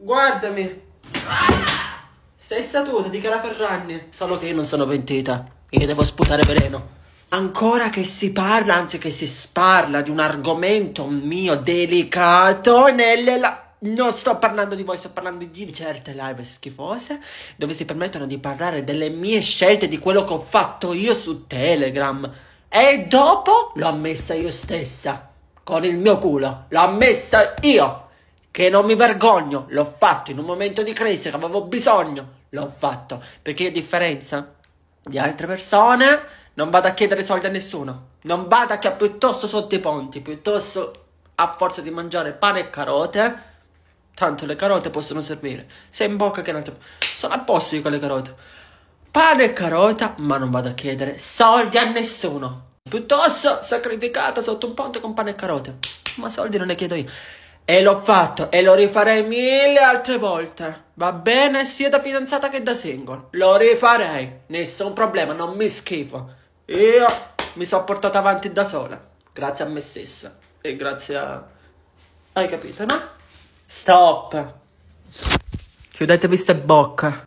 Guardami. Stessa tuta di Cara Ferragni. Solo che io non sono pentita. Io devo sputare veleno. Ancora che si parla, anzi che si sparla di un argomento mio delicato nelle la... Non sto parlando di voi, sto parlando di certe live schifose dove si permettono di parlare delle mie scelte, di quello che ho fatto io su Telegram. E dopo l'ho messa io stessa, con il mio culo. L'ho messa io che non mi vergogno, l'ho fatto in un momento di crisi che avevo bisogno, l'ho fatto, perché a differenza di altre persone non vado a chiedere soldi a nessuno, non vado a che piuttosto sotto i ponti, piuttosto a forza di mangiare pane e carote, tanto le carote possono servire, se in bocca che non ti... sono a posto io con le carote, pane e carota, ma non vado a chiedere soldi a nessuno, piuttosto sacrificata sotto un ponte con pane e carote, ma soldi non ne chiedo io. E l'ho fatto e lo rifarei mille altre volte. Va bene sia da fidanzata che da single. Lo rifarei. Nessun problema, non mi schifo. Io mi sono portata avanti da sola. Grazie a me stessa. E grazie a... Hai capito, no? Stop. Chiudetevi ste bocca.